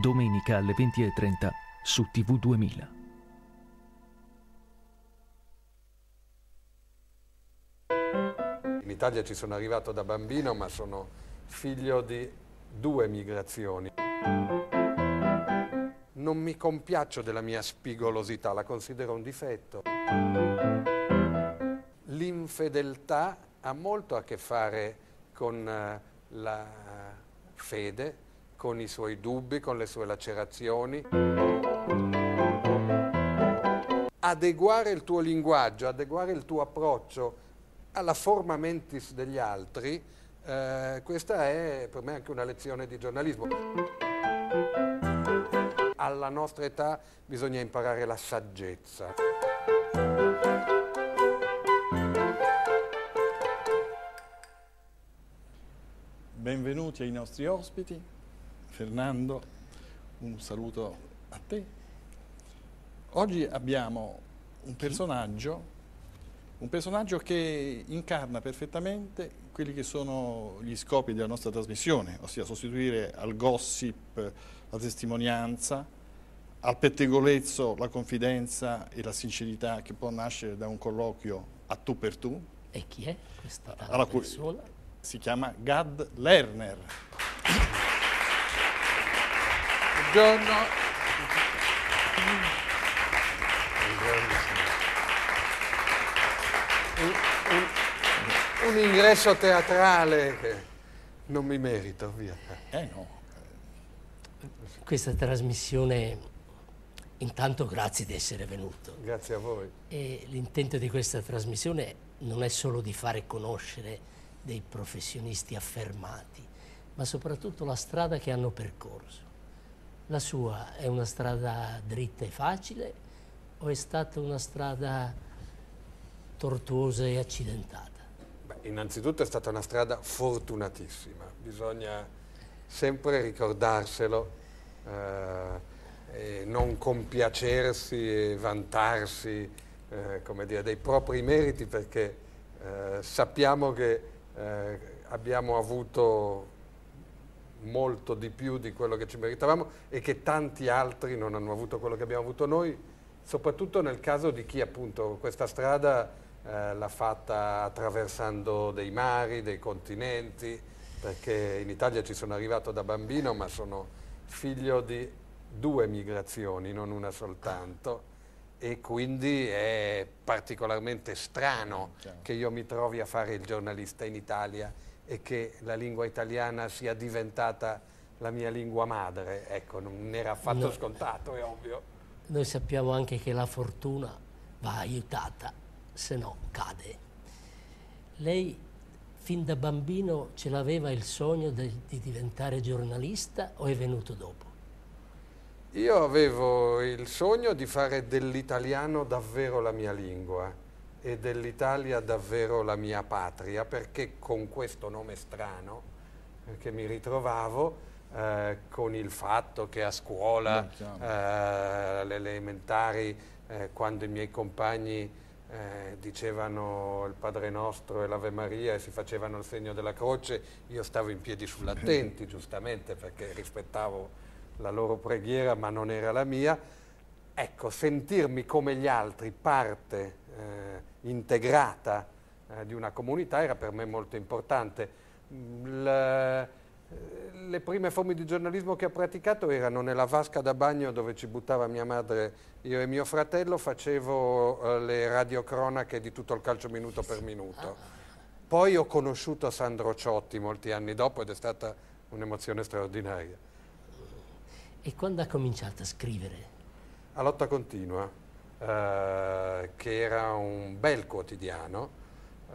domenica alle 20.30 su TV2000. In Italia ci sono arrivato da bambino, ma sono figlio di due migrazioni. Non mi compiaccio della mia spigolosità, la considero un difetto. L'infedeltà ha molto a che fare con eh, la fede, con i suoi dubbi, con le sue lacerazioni. Adeguare il tuo linguaggio, adeguare il tuo approccio alla forma mentis degli altri, eh, questa è per me anche una lezione di giornalismo. Alla nostra età bisogna imparare la saggezza. Benvenuti ai nostri ospiti. Fernando, un saluto a te. Oggi abbiamo un personaggio, un personaggio che incarna perfettamente quelli che sono gli scopi della nostra trasmissione, ossia sostituire al gossip la testimonianza, al pettegolezzo la confidenza e la sincerità che può nascere da un colloquio a tu per tu. E chi è questa tale persona? Si chiama Gad Lerner. Buongiorno. Un, un, un, ingresso teatrale che non mi merito, via. Eh no. Questa trasmissione, intanto grazie di essere venuto. Grazie a voi. l'intento di questa trasmissione non è solo di fare conoscere dei professionisti affermati, ma soprattutto la strada che hanno percorso la sua è una strada dritta e facile o è stata una strada tortuosa e accidentata? Beh, innanzitutto è stata una strada fortunatissima, bisogna sempre ricordarselo, eh, non compiacersi e vantarsi eh, dire, dei propri meriti perché eh, sappiamo che eh, abbiamo avuto molto di più di quello che ci meritavamo e che tanti altri non hanno avuto quello che abbiamo avuto noi, soprattutto nel caso di chi appunto questa strada eh, l'ha fatta attraversando dei mari, dei continenti, perché in Italia ci sono arrivato da bambino ma sono figlio di due migrazioni, non una soltanto e quindi è particolarmente strano certo. che io mi trovi a fare il giornalista in Italia e che la lingua italiana sia diventata la mia lingua madre, ecco, non era affatto no. scontato, è ovvio. Noi sappiamo anche che la fortuna va aiutata, se no cade. Lei fin da bambino ce l'aveva il sogno de, di diventare giornalista o è venuto dopo? Io avevo il sogno di fare dell'italiano davvero la mia lingua e dell'Italia davvero la mia patria, perché con questo nome strano che mi ritrovavo, eh, con il fatto che a scuola, eh, alle elementari, eh, quando i miei compagni eh, dicevano il Padre Nostro e l'Ave Maria e si facevano il segno della croce, io stavo in piedi sull'attenti, giustamente, perché rispettavo la loro preghiera, ma non era la mia. Ecco, sentirmi come gli altri parte eh, integrata eh, di una comunità era per me molto importante. Mm, le, eh, le prime forme di giornalismo che ho praticato erano nella vasca da bagno dove ci buttava mia madre, io e mio fratello, facevo le radiocronache di tutto il calcio minuto per minuto. Poi ho conosciuto Sandro Ciotti molti anni dopo ed è stata un'emozione straordinaria. E quando ha cominciato a scrivere? A lotta continua. Eh, che era un bel quotidiano.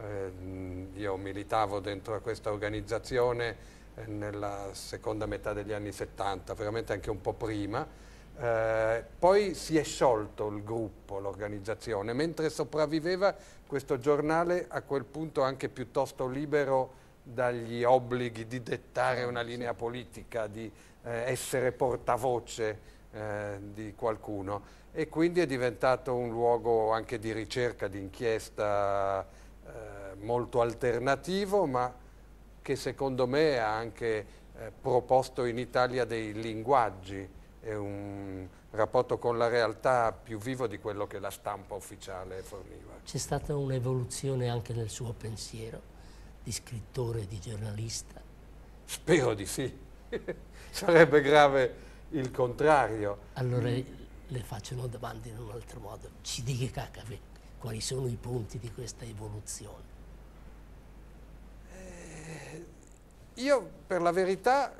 Eh, io militavo dentro a questa organizzazione eh, nella seconda metà degli anni 70, veramente anche un po' prima. Eh, poi si è sciolto il gruppo, l'organizzazione, mentre sopravviveva questo giornale a quel punto anche piuttosto libero dagli obblighi di dettare ah, una linea politica, di eh, essere portavoce eh, di qualcuno e quindi è diventato un luogo anche di ricerca, di inchiesta eh, molto alternativo ma che secondo me ha anche eh, proposto in Italia dei linguaggi e un rapporto con la realtà più vivo di quello che la stampa ufficiale forniva. C'è stata un'evoluzione anche nel suo pensiero di scrittore, di giornalista? Spero di sì, sarebbe grave il contrario. Allora mm le faccio una domanda in un altro modo. Ci dica quali sono i punti di questa evoluzione. Eh, io per la verità,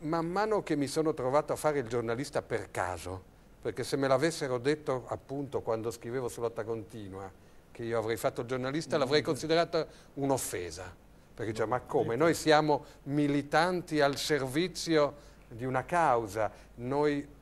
man mano che mi sono trovato a fare il giornalista per caso, perché se me l'avessero detto appunto quando scrivevo su Lotta Continua che io avrei fatto il giornalista l'avrei mm. considerata un'offesa, perché diceva ma come? Noi siamo militanti al servizio di una causa, noi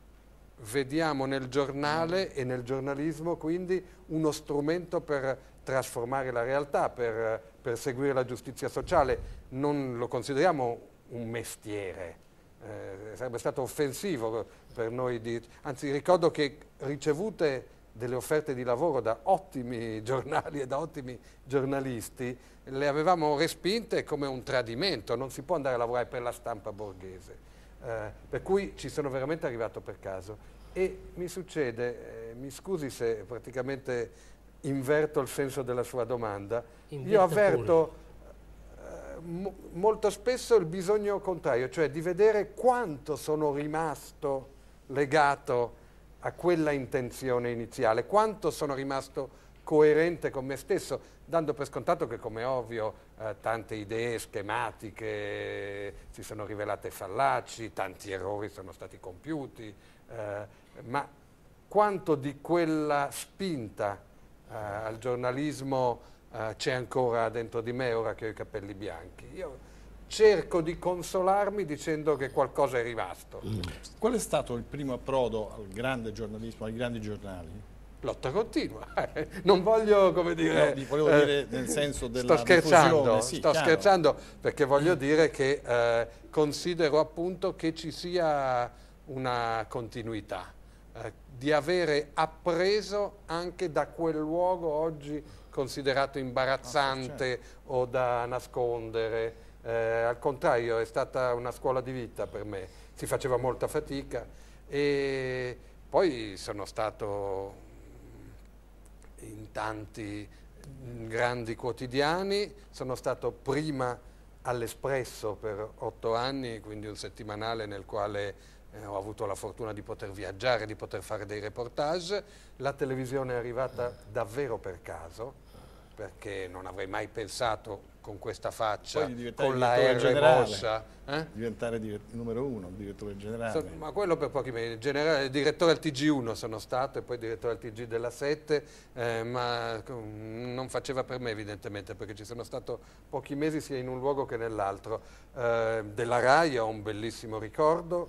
vediamo nel giornale e nel giornalismo quindi uno strumento per trasformare la realtà, per perseguire la giustizia sociale. Non lo consideriamo un mestiere, eh, sarebbe stato offensivo per noi. Di... Anzi ricordo che ricevute delle offerte di lavoro da ottimi giornali e da ottimi giornalisti le avevamo respinte come un tradimento, non si può andare a lavorare per la stampa borghese eh, per cui ci sono veramente arrivato per caso. E mi succede, eh, mi scusi se praticamente inverto il senso della sua domanda, Inverto io avverto eh, molto spesso il bisogno contrario, cioè di vedere quanto sono rimasto legato a quella intenzione iniziale, quanto sono rimasto coerente con me stesso dando per scontato che come ovvio eh, tante idee schematiche si sono rivelate fallaci, tanti errori sono stati compiuti, eh, ma quanto di quella spinta eh, al giornalismo eh, c'è ancora dentro di me ora che ho i capelli bianchi? Io cerco di consolarmi dicendo che qualcosa è rimasto. Mm. Qual è stato il primo approdo al grande giornalismo, ai grandi giornali? lotta continua. Eh, non voglio, come dire... No, volevo dire eh, nel senso della sto scherzando, sì, sto scherzando perché voglio dire che eh, considero appunto che ci sia una continuità, eh, di avere appreso anche da quel luogo oggi considerato imbarazzante ah, certo. o da nascondere. Eh, al contrario, è stata una scuola di vita per me. Si faceva molta fatica e poi sono stato in tanti mm, grandi quotidiani, sono stato prima all'Espresso per otto anni, quindi un settimanale nel quale eh, ho avuto la fortuna di poter viaggiare, di poter fare dei reportage, la televisione è arrivata davvero per caso, perché non avrei mai pensato con questa faccia, con la R generale. mossa. Eh? Diventare il numero uno, il direttore generale. So, ma quello per pochi mesi, generale, direttore al TG1 sono stato e poi direttore al TG della 7, eh, ma mm, non faceva per me evidentemente perché ci sono stato pochi mesi sia in un luogo che nell'altro. Eh, della RAI ho un bellissimo ricordo,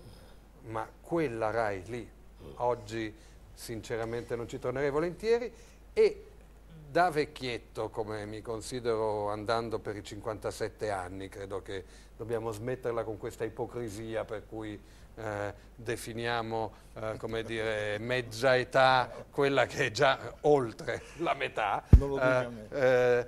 ma quella RAI lì oggi sinceramente non ci tornerei volentieri e da vecchietto, come mi considero andando per i 57 anni, credo che dobbiamo smetterla con questa ipocrisia per cui eh, definiamo eh, come dire, mezza età quella che è già oltre la metà. Eh, mh, eh,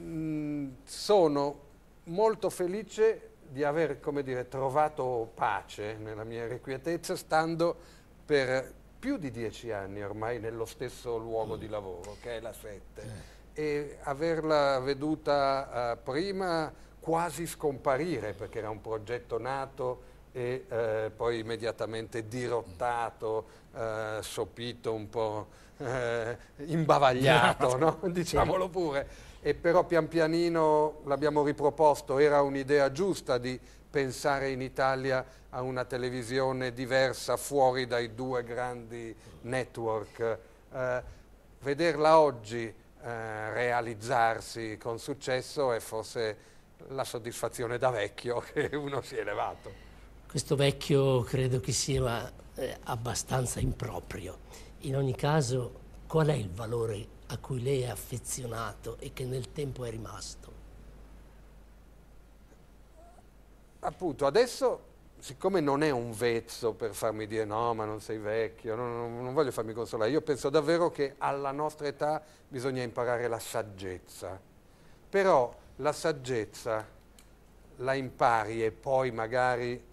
mm, sono molto felice di aver dire, trovato pace nella mia irrequietezza stando per più di dieci anni ormai nello stesso luogo di lavoro, che è la 7, e averla veduta eh, prima quasi scomparire, perché era un progetto nato e eh, poi immediatamente dirottato, eh, sopito, un po' eh, imbavagliato, no? diciamolo pure. E però pian pianino l'abbiamo riproposto, era un'idea giusta di pensare in Italia a una televisione diversa fuori dai due grandi network. Eh, vederla oggi eh, realizzarsi con successo è forse la soddisfazione da vecchio che uno si è elevato. Questo vecchio credo che sia eh, abbastanza improprio. In ogni caso, qual è il valore a cui lei è affezionato e che nel tempo è rimasto? appunto adesso siccome non è un vezzo per farmi dire no ma non sei vecchio, non, non, non, voglio farmi consolare, io penso davvero che alla nostra età bisogna imparare la saggezza, però la saggezza la impari e poi magari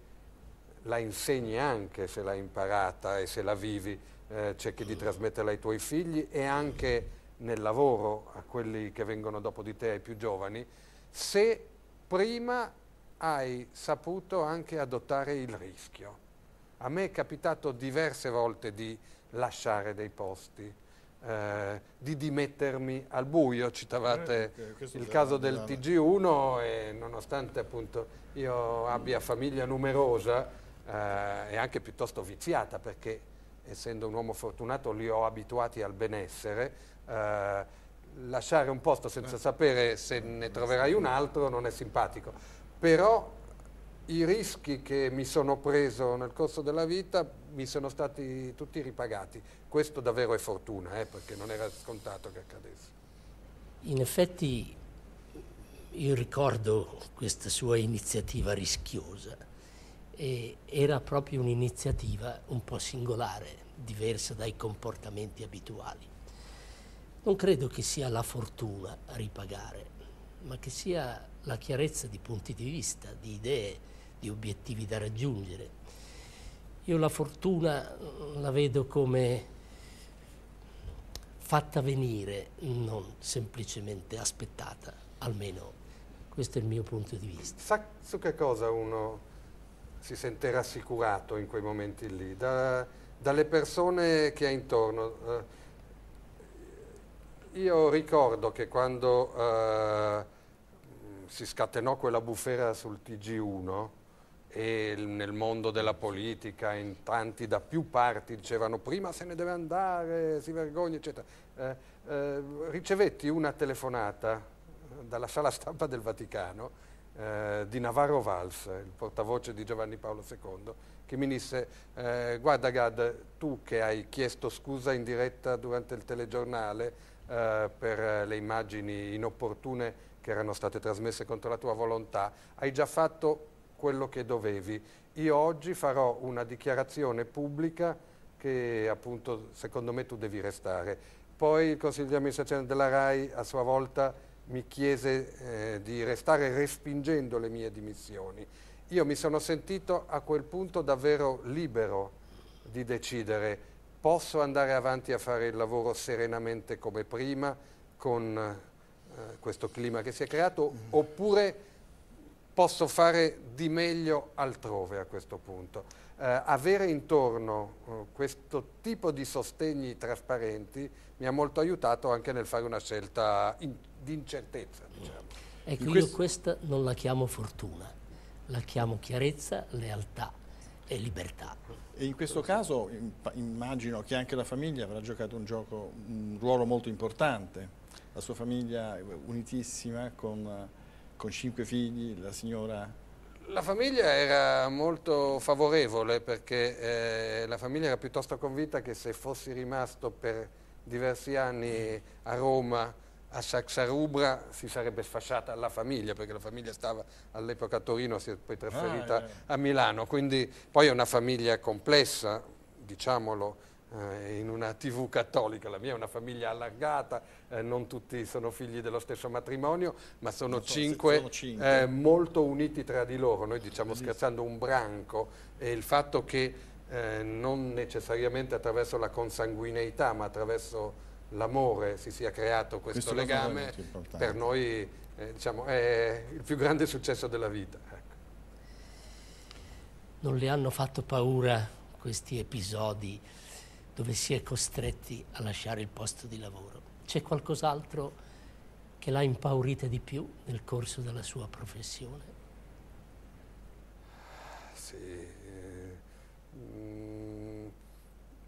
la insegni anche se l'hai imparata e se la vivi, eh, cerchi di trasmetterla ai tuoi figli e anche nel lavoro a quelli che vengono dopo di te, ai più giovani, se prima hai saputo anche adottare il rischio. A me è capitato diverse volte di lasciare dei posti, eh, di dimettermi al buio, citavate eh, il caso del TG1 e nonostante appunto io abbia famiglia numerosa eh, e anche piuttosto viziata perché essendo un uomo fortunato li ho abituati al benessere, eh, lasciare un posto senza eh. sapere se ne troverai un altro non è simpatico però i rischi che mi sono preso nel corso della vita mi sono stati tutti ripagati. Questo davvero è fortuna, eh, perché non era scontato che accadesse. In effetti io ricordo questa sua iniziativa rischiosa e era proprio un'iniziativa un po' singolare, diversa dai comportamenti abituali. Non credo che sia la fortuna a ripagare, ma che sia la chiarezza di punti di vista, di idee, di obiettivi da raggiungere. Io la fortuna mm, la vedo come fatta venire, non semplicemente aspettata, almeno questo è il mio punto di vista. Sa su che cosa uno si sente rassicurato in quei momenti lì? Da, dalle persone che ha intorno. Eh, io ricordo che quando... Uh, si scatenò quella bufera sul TG1 e nel mondo della politica in tanti da più parti dicevano prima se ne deve andare, si vergogna eccetera. Eh, eh, ricevetti una telefonata dalla sala stampa del Vaticano eh, di Navarro Valls, il portavoce di Giovanni Paolo II, che mi disse eh, guarda Gad, tu che hai chiesto scusa in diretta durante il telegiornale eh, per le immagini inopportune che erano state trasmesse contro la tua volontà, hai già fatto quello che dovevi. Io oggi farò una dichiarazione pubblica che appunto secondo me tu devi restare. Poi il Consiglio di amministrazione della RAI a sua volta mi chiese eh, di restare respingendo le mie dimissioni. Io mi sono sentito a quel punto davvero libero di decidere, posso andare avanti a fare il lavoro serenamente come prima, con eh, questo clima che si è creato, mm. oppure posso fare di meglio altrove a questo punto. Eh, avere intorno eh, questo tipo di sostegni trasparenti mi ha molto aiutato anche nel fare una scelta in, di incertezza. Diciamo. Ecco, in io questa non la chiamo fortuna, la chiamo chiarezza, lealtà e libertà. E in questo caso immagino che anche la famiglia avrà giocato un, gioco, un ruolo molto importante la sua famiglia unitissima con, con cinque figli, la signora... La famiglia era molto favorevole perché eh, la famiglia era piuttosto convinta che se fossi rimasto per diversi anni a Roma a Saxarubra si sarebbe sfasciata la famiglia perché la famiglia stava all'epoca a Torino si è poi trasferita ah, eh. a Milano quindi poi è una famiglia complessa diciamolo eh, in una tv cattolica, la mia è una famiglia allargata, eh, non tutti sono figli dello stesso matrimonio, ma sono, sono cinque, sono cinque. Eh, molto uniti tra di loro, noi diciamo scherzando un branco e il fatto che eh, non necessariamente attraverso la consanguineità ma attraverso l'amore si sia creato questo, questo legame per noi eh, diciamo, è il più grande successo della vita. Ecco. Non le hanno fatto paura questi episodi? dove si è costretti a lasciare il posto di lavoro. C'è qualcos'altro che l'ha impaurita di più nel corso della sua professione? Sì, eh, mm,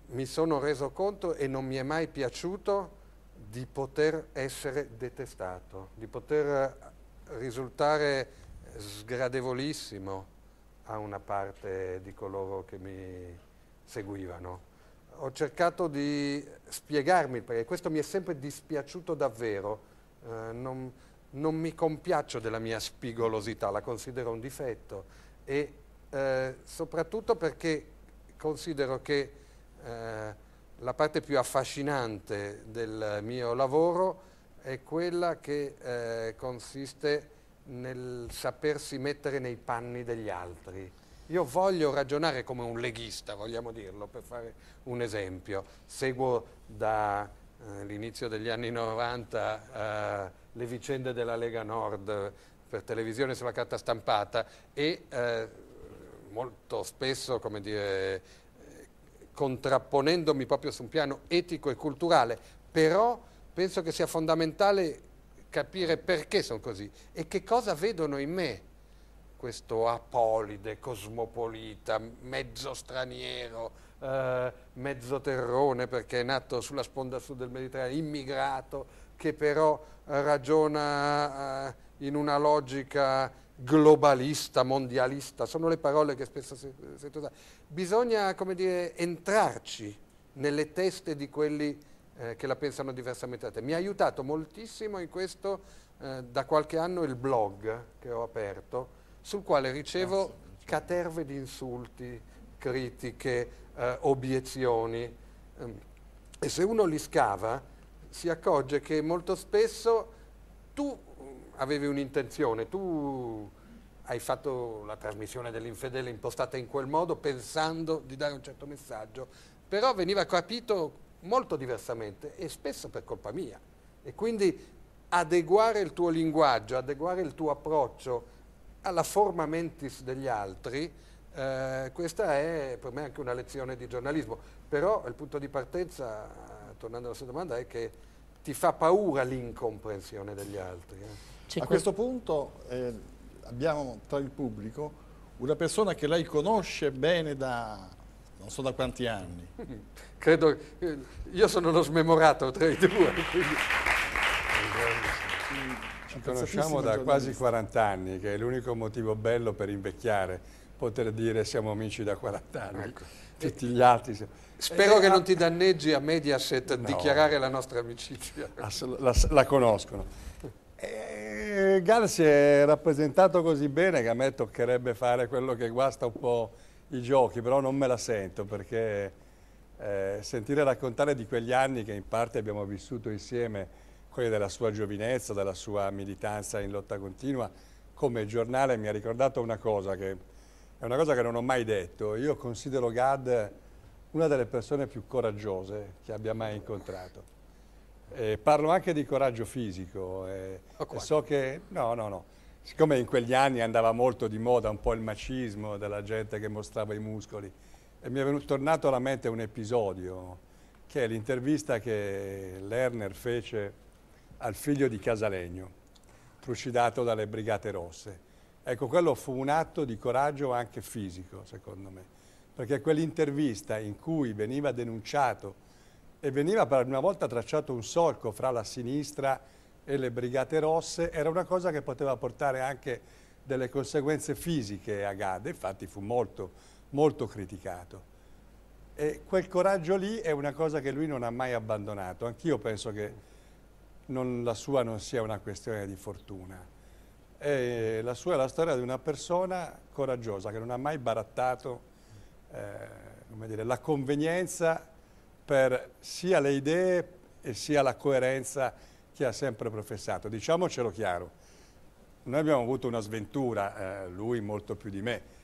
mi sono reso conto e non mi è mai piaciuto di poter essere detestato, di poter risultare sgradevolissimo a una parte di coloro che mi seguivano ho cercato di spiegarmi perché questo mi è sempre dispiaciuto davvero, eh, non, non, mi compiaccio della mia spigolosità, la considero un difetto e eh, soprattutto perché considero che eh, la parte più affascinante del mio lavoro è quella che eh, consiste nel sapersi mettere nei panni degli altri io voglio ragionare come un leghista, vogliamo dirlo, per fare un esempio. Seguo dall'inizio eh, degli anni 90 eh, le vicende della Lega Nord per televisione sulla carta stampata e eh, molto spesso, come dire, contrapponendomi proprio su un piano etico e culturale, però penso che sia fondamentale capire perché sono così e che cosa vedono in me questo apolide, cosmopolita, mezzo straniero, eh, mezzo terrone perché è nato sulla sponda sud del Mediterraneo, immigrato, che però ragiona eh, in una logica globalista, mondialista, sono le parole che spesso si, si usano. Bisogna, come dire, entrarci nelle teste di quelli eh, che la pensano diversamente da te. Mi ha aiutato moltissimo in questo eh, da qualche anno il blog che ho aperto, sul quale ricevo caterve di insulti, critiche, eh, obiezioni. Ehm, e se uno li scava si accorge che molto spesso tu mm, avevi un'intenzione, tu hai fatto la trasmissione dell'infedele impostata in quel modo pensando di dare un certo messaggio, però veniva capito molto diversamente e spesso per colpa mia. E quindi adeguare il tuo linguaggio, adeguare il tuo approccio alla forma mentis degli altri, eh, questa è per me anche una lezione di giornalismo, però il punto di partenza, tornando alla sua domanda, è che ti fa paura l'incomprensione degli altri. Eh. A questo punto eh, abbiamo tra il pubblico una persona che lei conosce bene da non so da quanti anni. Credo, eh, io sono lo smemorato tra i due. Quindi... Ci conosciamo da quasi 40 anni, che è l'unico motivo bello per invecchiare, poter dire siamo amici da 40 anni. Ecco. Tutti gli altri. Spero eh, che ah non ti danneggi a Mediaset a no, dichiarare la nostra amicizia. La, la conoscono. Eh, Gal si è rappresentato così bene che a me toccherebbe fare quello che guasta un po' i giochi, però non me la sento perché eh, sentire raccontare di quegli anni che in parte abbiamo vissuto insieme quelli della sua giovinezza, della sua militanza in lotta continua, come giornale mi ha ricordato una cosa che è una cosa che non ho mai detto. Io considero Gad una delle persone più coraggiose che abbia mai incontrato. E parlo anche di coraggio fisico. E, eh, e so che, no, no, no. Siccome in quegli anni andava molto di moda un po' il macismo della gente che mostrava i muscoli, e mi è venuto, tornato alla mente un episodio che è l'intervista che Lerner fece al figlio di Casalegno, trucidato dalle Brigate Rosse. Ecco, quello fu un atto di coraggio anche fisico, secondo me, perché quell'intervista in cui veniva denunciato e veniva per una volta tracciato un solco fra la sinistra e le Brigate Rosse, era una cosa che poteva portare anche delle conseguenze fisiche a Gade, infatti fu molto, molto criticato. E quel coraggio lì è una cosa che lui non ha mai abbandonato. Anch'io penso che non, la sua non sia una questione di fortuna. E la sua è la storia di una persona coraggiosa che non ha mai barattato eh, dire, la convenienza per sia le idee e sia la coerenza che ha sempre professato. Diciamocelo chiaro, noi abbiamo avuto una sventura, eh, lui molto più di me,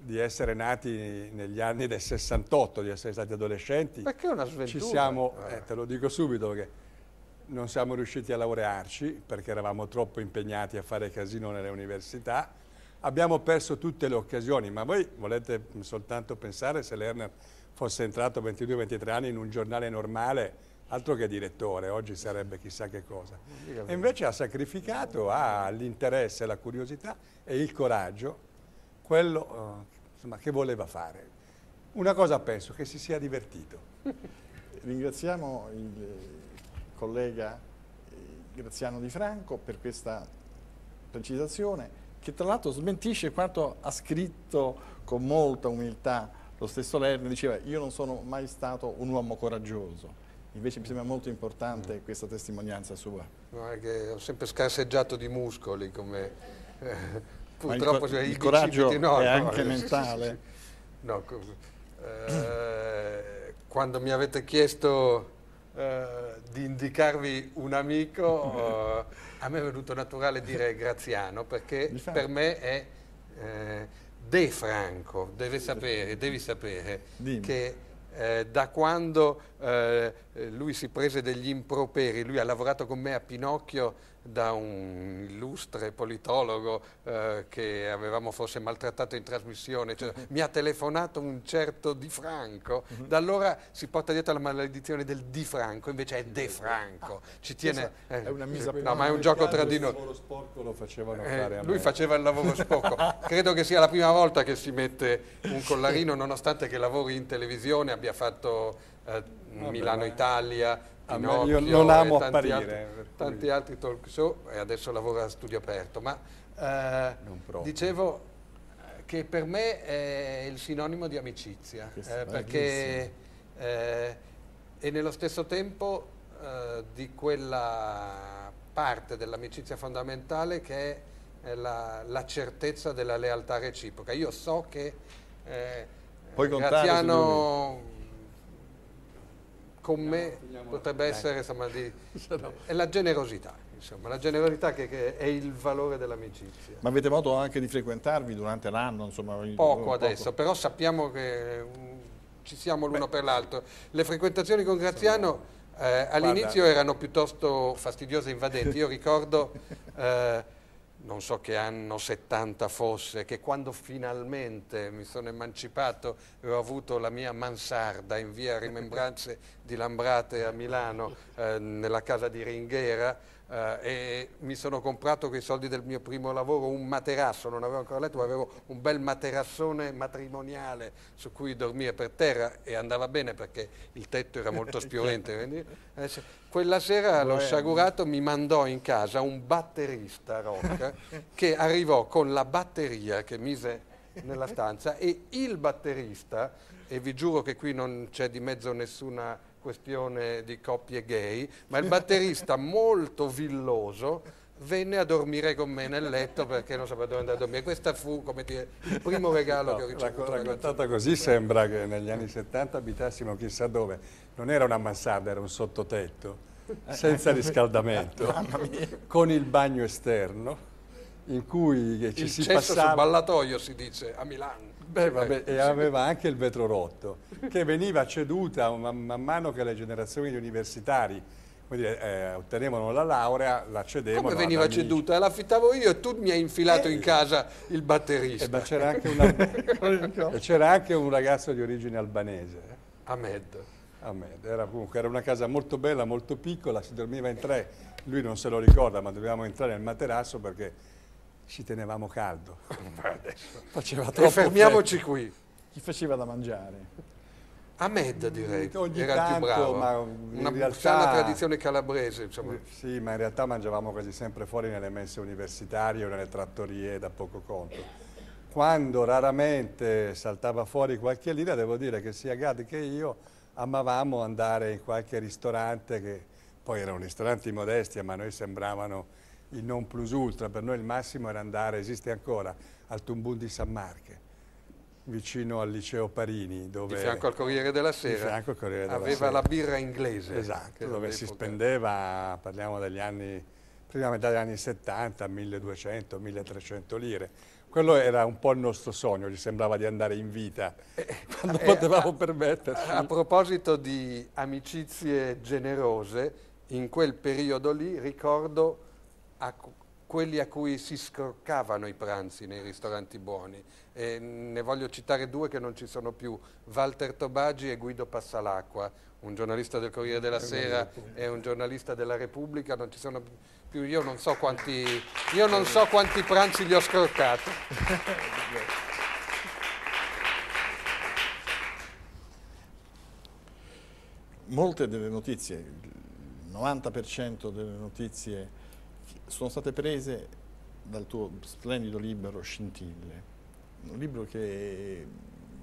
di essere nati negli anni del 68, di essere stati adolescenti. Perché una sventura? Ci siamo, ah. eh, te lo dico subito, perché non siamo riusciti a laurearci perché eravamo troppo impegnati a fare casino nelle università, abbiamo perso tutte le occasioni, ma voi volete soltanto pensare se Lerner fosse entrato a 22-23 anni in un giornale normale, altro che direttore, oggi sarebbe chissà che cosa. E invece ha sacrificato all'interesse, la curiosità e il coraggio quello eh, insomma, che voleva fare. Una cosa penso, che si sia divertito. Ringraziamo il collega eh, Graziano Di Franco per questa precisazione che tra l'altro smentisce quanto ha scritto con molta umiltà lo stesso Lerner, diceva io non sono mai stato un uomo coraggioso. Invece mi sembra molto importante mm. questa testimonianza sua. No, è che ho sempre scarseggiato di muscoli, come eh, purtroppo il, cor il, coraggio no, è anche no, mentale. No, eh, quando mi avete chiesto eh, di indicarvi un amico, eh, a me è venuto naturale dire Graziano perché per me è eh, De Franco, deve sapere, devi sapere Dimmi. che eh, da quando eh, lui si prese degli improperi, lui ha lavorato con me a Pinocchio da un illustre politologo eh, che avevamo forse maltrattato in trasmissione, cioè, mi ha telefonato un certo Di Franco, mm -hmm. da allora si porta dietro la maledizione del Di Franco, invece è De Franco, ah, ci tiene... Eh, è una misa No, ma è un gioco tra di noi. Eh, lui faceva il lavoro sporco, credo che sia la prima volta che si mette un collarino, nonostante che lavori in televisione, abbia fatto... Eh, Milano-Italia, Pinocchio, me, io non eh, amo tanti apparire. Altri, eh, tanti altri talk show e adesso lavoro a studio aperto, ma eh, dicevo eh, che per me è il sinonimo di amicizia, eh, perché eh, è nello stesso tempo di quella parte dell'amicizia fondamentale che è la, la, certezza della lealtà reciproca. Io so che Graziano con me potrebbe essere insomma, di, è la generosità, insomma, la generosità che, che è il valore dell'amicizia. Ma avete modo anche di frequentarvi durante l'anno? Poco, poco adesso, però sappiamo che mm, ci siamo l'uno per l'altro. Le frequentazioni con Graziano eh, all'inizio erano piuttosto fastidiose e invadenti, io ricordo... Eh, non so che anno 70 fosse, che quando finalmente mi sono emancipato e ho avuto la mia mansarda in via Rimembranze di Lambrate a Milano, eh, nella casa di Ringhera, eh, e mi sono comprato con i soldi del mio primo lavoro un materasso, non avevo ancora letto, ma avevo un bel materassone matrimoniale su cui dormire per terra e andava bene perché il tetto era molto spiovente. quella sera lo boh. sciagurato mi mandò in casa un batterista rock che arrivò con la batteria che mise nella stanza e il batterista, e vi giuro che qui non c'è di mezzo nessuna questione di coppie gay, ma il batterista molto villoso venne a dormire con me nel letto perché non sapeva dove andare a dormire. Questo fu come dire, il primo regalo no, che ho ricevuto. Raccontato così sembra che negli anni 70 abitassimo chissà dove. Non era una mansarda, era un sottotetto, eh. senza riscaldamento, con il bagno esterno in cui ci il si passava... Il ballatoio si dice a Milano. Beh, vabbè, eh, e aveva anche il vetro rotto, che veniva ceduta man, man mano che le generazioni di universitari quindi eh, ottenevano la laurea, la cedevano. Come veniva ceduta? L'affittavo io e tu mi hai infilato eh, in casa il batterista. Eh, ma c'era anche, una... anche, un ragazzo di origine albanese. Eh. Ahmed. Ahmed. Era, comunque, era una casa molto bella, molto piccola, si dormiva in tre. Lui non se lo ricorda, ma dovevamo entrare nel materasso perché ci tenevamo caldo. Faceva troppo fermiamoci freddo. qui. Chi faceva da mangiare? Ahmed direi, Ogni era tanto, più bravo. Ma una realtà, sana tradizione calabrese. Diciamo. Sì, ma in realtà mangiavamo quasi sempre fuori nelle messe universitarie o nelle trattorie da poco conto. Quando raramente saltava fuori qualche lira, devo dire che sia Gad che io amavamo andare in qualche ristorante che poi erano ristoranti modesti, ma a noi sembravano il non plus ultra, per noi il massimo era andare, esiste ancora, al Tumbun di San Marche vicino al liceo Parini dove di fianco al Corriere della Sera Corriere della aveva Sera. la birra inglese esatto, dove si spendeva parliamo degli anni prima metà degli anni 70 1200, 1300 lire quello era un po' il nostro sogno, gli sembrava di andare in vita eh, quando eh, potevamo a, A proposito di amicizie generose, in quel periodo lì ricordo a quelli a cui si scroccavano i pranzi nei ristoranti buoni. E ne voglio citare due che non ci sono più, Walter Tobagi e Guido Passalacqua, un giornalista del Corriere della Sera e un giornalista della Repubblica, non ci sono più, io non so quanti, non so quanti pranzi gli ho scroccati. Molte delle notizie, il 90% delle notizie sono state prese dal tuo splendido libro Scintille, un libro che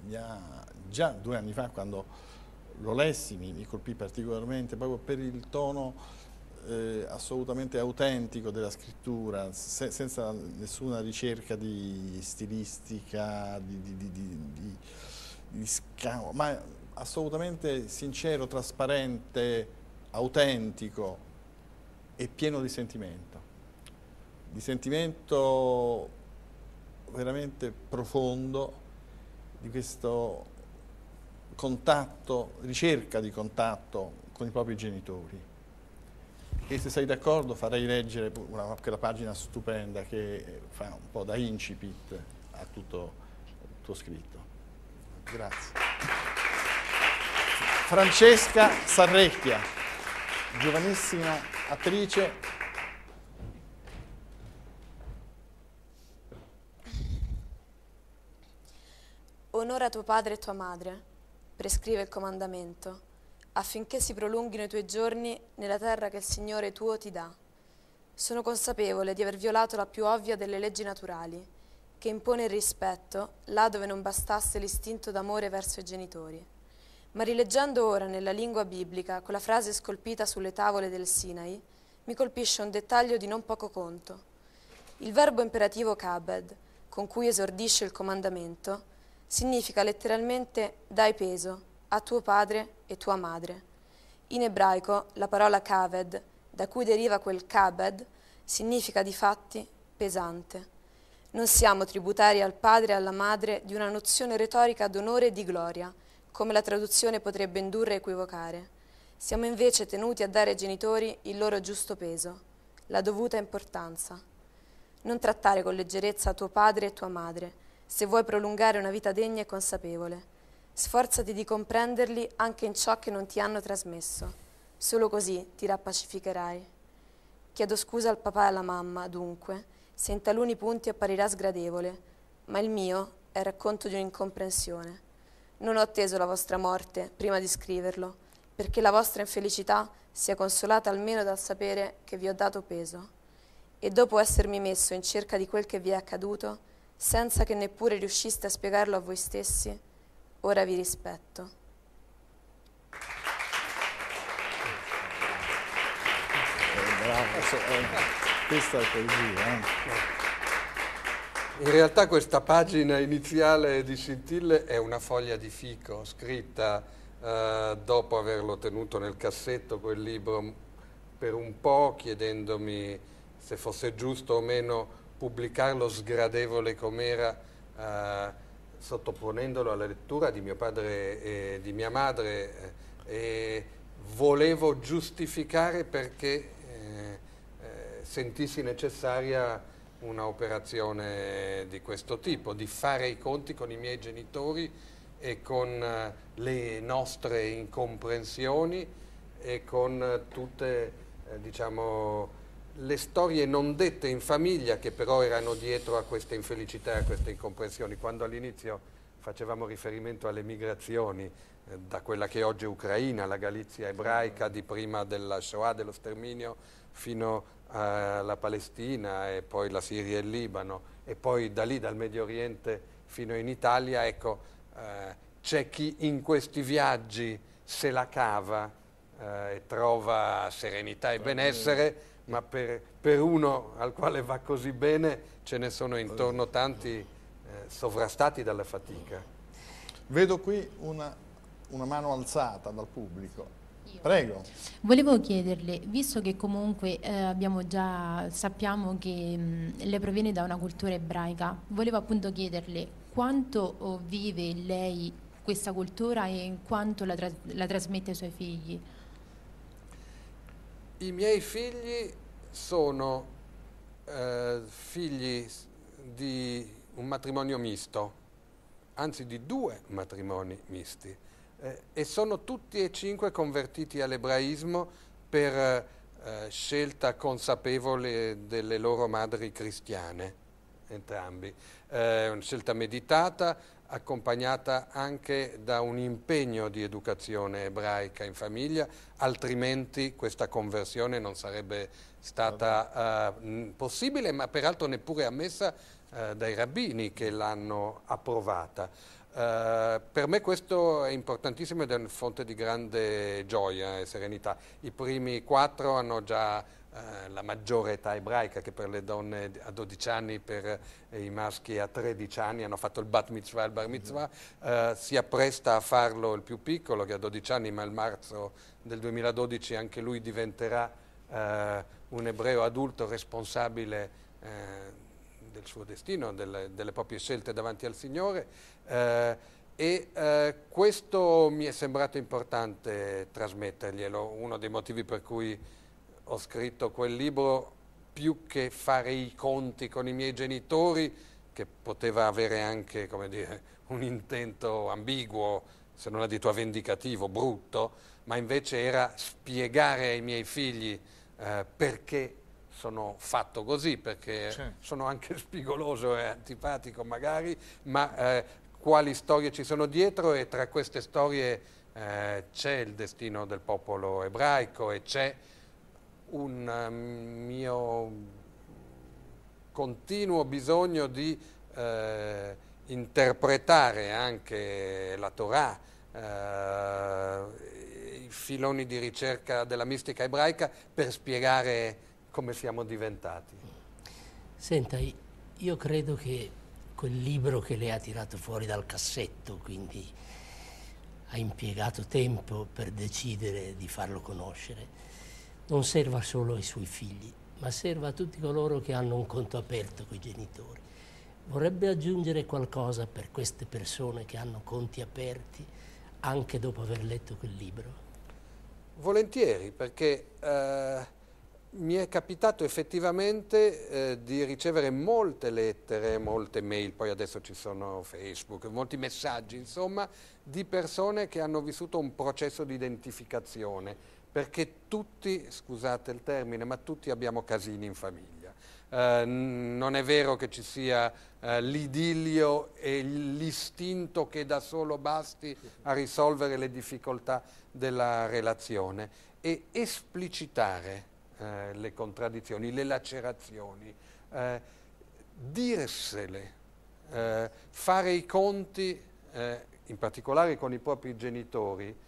mi ha già due anni fa quando lo lessi mi, mi colpì particolarmente proprio per il tono eh, assolutamente autentico della scrittura, se, senza nessuna ricerca di stilistica, di, di, di, di scavo, ma assolutamente sincero, trasparente, autentico e pieno di sentimento di sentimento veramente profondo, di questo contatto, ricerca di contatto con i propri genitori. E se sei d'accordo farei leggere una, quella pagina stupenda che fa un po' da incipit a tutto il tuo scritto. Grazie. Francesca Sarrecchia, giovanissima attrice Onora tuo padre e tua madre, prescrive il comandamento, affinché si prolunghino i tuoi giorni nella terra che il Signore tuo ti dà. Sono consapevole di aver violato la più ovvia delle leggi naturali, che impone il rispetto là dove non bastasse l'istinto d'amore verso i genitori. Ma rileggendo ora nella lingua biblica quella frase scolpita sulle tavole del Sinai, mi colpisce un dettaglio di non poco conto. Il verbo imperativo kabed, con cui esordisce il comandamento, significa letteralmente dai peso a tuo padre e tua madre. In ebraico la parola kaved, da cui deriva quel kabed, significa di fatti pesante. Non siamo tributari al padre e alla madre di una nozione retorica d'onore e di gloria, come la traduzione potrebbe indurre a equivocare. Siamo invece tenuti a dare ai genitori il loro giusto peso, la dovuta importanza. Non trattare con leggerezza tuo padre e tua madre, se vuoi prolungare una vita degna e consapevole. Sforzati di comprenderli anche in ciò che non ti hanno trasmesso. Solo così ti rappacificherai. Chiedo scusa al papà e alla mamma, dunque, se in taluni punti apparirà sgradevole, ma il mio è racconto di un'incomprensione. Non ho atteso la vostra morte prima di scriverlo, perché la vostra infelicità sia consolata almeno dal sapere che vi ho dato peso. E dopo essermi messo in cerca di quel che vi è accaduto, senza che neppure riusciste a spiegarlo a voi stessi, ora vi rispetto. Questa è poesia. Eh. In realtà questa pagina iniziale di Scintille è una foglia di fico scritta eh, dopo averlo tenuto nel cassetto quel libro per un po' chiedendomi se fosse giusto o meno pubblicarlo sgradevole com'era, eh, sottoponendolo alla lettura di mio padre e di mia madre. Eh, e volevo giustificare perché eh, eh, sentissi necessaria una operazione di questo tipo, di fare i conti con i miei genitori e con le nostre incomprensioni e con tutte, eh, diciamo, le storie non dette in famiglia che però erano dietro a queste infelicità, e a queste incomprensioni. Quando all'inizio facevamo riferimento alle migrazioni eh, da quella che oggi è Ucraina, la Galizia ebraica di prima della Shoah, dello sterminio, fino alla Palestina e poi la Siria e il Libano e poi da lì dal Medio Oriente fino in Italia, ecco, eh, c'è chi in questi viaggi se la cava eh, e trova serenità e benessere ma per, per, uno al quale va così bene ce ne sono intorno tanti eh, sovrastati dalla fatica. Vedo qui una, una mano alzata dal pubblico. Prego. Volevo chiederle, visto che comunque eh, già, sappiamo che mh, mm, lei proviene da una cultura ebraica, volevo appunto chiederle quanto oh, vive lei questa cultura e in quanto la, tra la trasmette ai suoi figli? I miei figli sono eh, figli di un matrimonio misto, anzi di due matrimoni misti, eh, e sono tutti e cinque convertiti all'ebraismo per eh, scelta consapevole delle loro madri cristiane, entrambi. Eh, una scelta meditata, accompagnata anche da un impegno di educazione ebraica in famiglia, altrimenti questa conversione non sarebbe stata uh, possibile, ma peraltro neppure ammessa uh, dai rabbini che l'hanno approvata. Uh, per me questo è importantissimo ed è una fonte di grande gioia e serenità. I primi quattro hanno già eh, la maggiore età ebraica che per le donne a 12 anni, per eh, i maschi a 13 anni hanno fatto il bat mitzvah e il bar mitzvah, mhm. eh, si appresta a farlo il più piccolo che ha 12 anni, ma il marzo del 2012 anche lui diventerà eh, un ebreo adulto responsabile del suo destino, delle, delle, proprie scelte davanti al Signore. E eh, questo mi è sembrato importante trasmetterglielo, uno dei motivi per cui ho scritto quel libro più che fare i conti con i miei genitori, che poteva avere anche dire, un intento ambiguo, se non addirittura vendicativo, brutto, ma invece era spiegare ai miei figli eh, perché sono fatto così, perché sono anche spigoloso e antipatico magari, ma eh, quali storie ci sono dietro e tra queste storie eh, c'è il destino del popolo ebraico e c'è un ehm, mio continuo bisogno di eh, interpretare anche la Torah, eh, i filoni di ricerca della mistica ebraica per spiegare come siamo diventati. Senta, io credo che quel libro che lei ha tirato fuori dal cassetto, quindi ha impiegato tempo per decidere di farlo conoscere, non serva solo ai suoi figli, ma serva a tutti coloro che hanno un conto aperto con i genitori. Vorrebbe aggiungere qualcosa per queste persone che hanno conti aperti anche dopo aver letto quel libro? Volentieri, perché eh, mi è capitato effettivamente eh, di ricevere molte lettere, molte mail, poi adesso ci sono Facebook, molti messaggi, insomma, di persone che hanno vissuto un processo di identificazione perché tutti, scusate il termine, ma tutti abbiamo casini in famiglia. Eh, non è vero che ci sia eh, l'idillio e l'istinto che da solo basti a risolvere le difficoltà della relazione e esplicitare eh, le contraddizioni, le lacerazioni, eh, dirsele, eh, fare i conti, eh, in particolare con i propri genitori,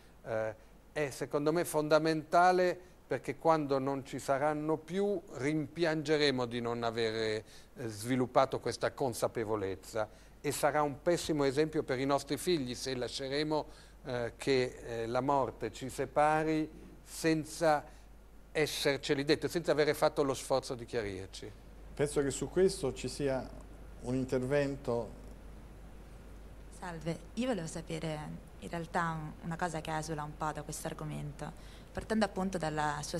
è secondo me fondamentale perché quando non ci saranno più rimpiangeremo di non avere eh, sviluppato questa consapevolezza e sarà un pessimo esempio per i nostri figli se lasceremo eh, che eh, la morte ci separi senza esserceli detto, senza avere fatto lo sforzo di chiarirci. Penso che su questo ci sia un intervento. Salve, io volevo sapere in realtà una cosa che esula un po' da questo argomento, partendo appunto dalla sua,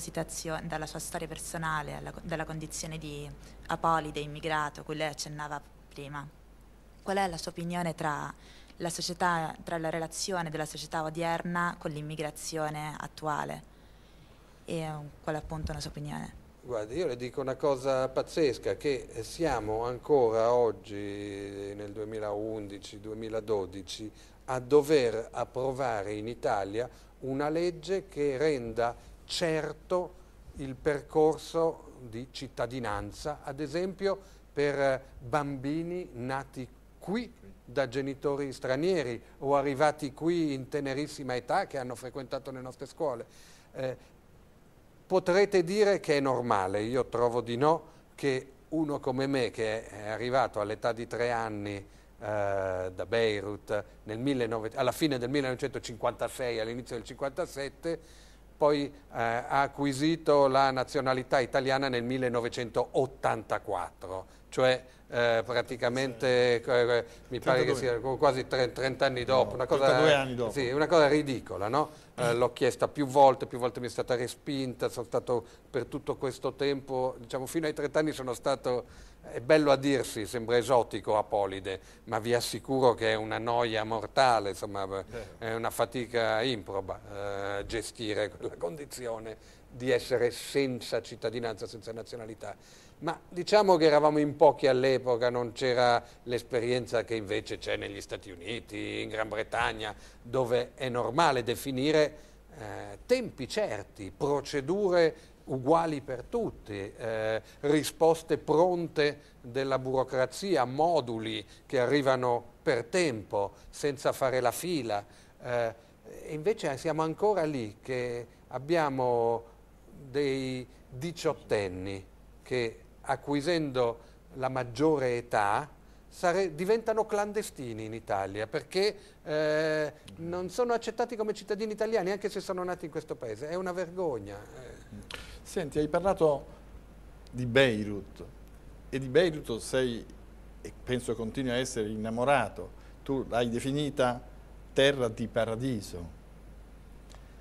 dalla sua storia personale, alla, dalla condizione di apolide, immigrato, cui lei accennava prima. Qual è la sua opinione tra la, società, tra la relazione della società odierna con l'immigrazione attuale? E um, qual è appunto la sua opinione? Guarda, io le dico una cosa pazzesca, che siamo ancora oggi, nel 2011-2012, a dover approvare in Italia una legge che renda certo il percorso di cittadinanza, ad esempio per bambini nati qui da genitori stranieri o arrivati qui in tenerissima età che hanno frequentato le nostre scuole. Eh, potrete dire che è normale, io trovo di no, che uno come me che è arrivato all'età di tre anni eh, da Beirut 19, alla fine del 1956, all'inizio del 1957, poi eh, ha acquisito la nazionalità italiana nel 1984 cioè eh, praticamente eh, eh, mi pare che sia quasi 30 anni dopo, no, una, cosa, dopo. Sì, una, cosa, ridicola, no? eh, l'ho chiesta più volte, più volte mi è stata respinta, sono stato per tutto questo tempo, diciamo fino ai 30 anni sono stato, è bello a dirsi, sembra esotico Apolide, ma vi assicuro che è una noia mortale, insomma è una fatica improba eh, gestire la condizione di essere senza cittadinanza, senza nazionalità. Ma diciamo che eravamo in pochi all'epoca, non c'era l'esperienza che invece c'è negli Stati Uniti, in Gran Bretagna, dove è normale definire eh, tempi certi, procedure uguali per tutti, eh, risposte pronte della burocrazia, moduli che arrivano per tempo, senza fare la fila. Eh, invece siamo ancora lì che abbiamo dei diciottenni che acquisendo la maggiore età sare, diventano clandestini in Italia perché eh, non sono accettati come cittadini italiani anche se sono nati in questo paese. È una vergogna. Eh. Senti, hai parlato di Beirut e di Beirut sei e penso continui a essere innamorato. Tu l'hai definita terra di paradiso.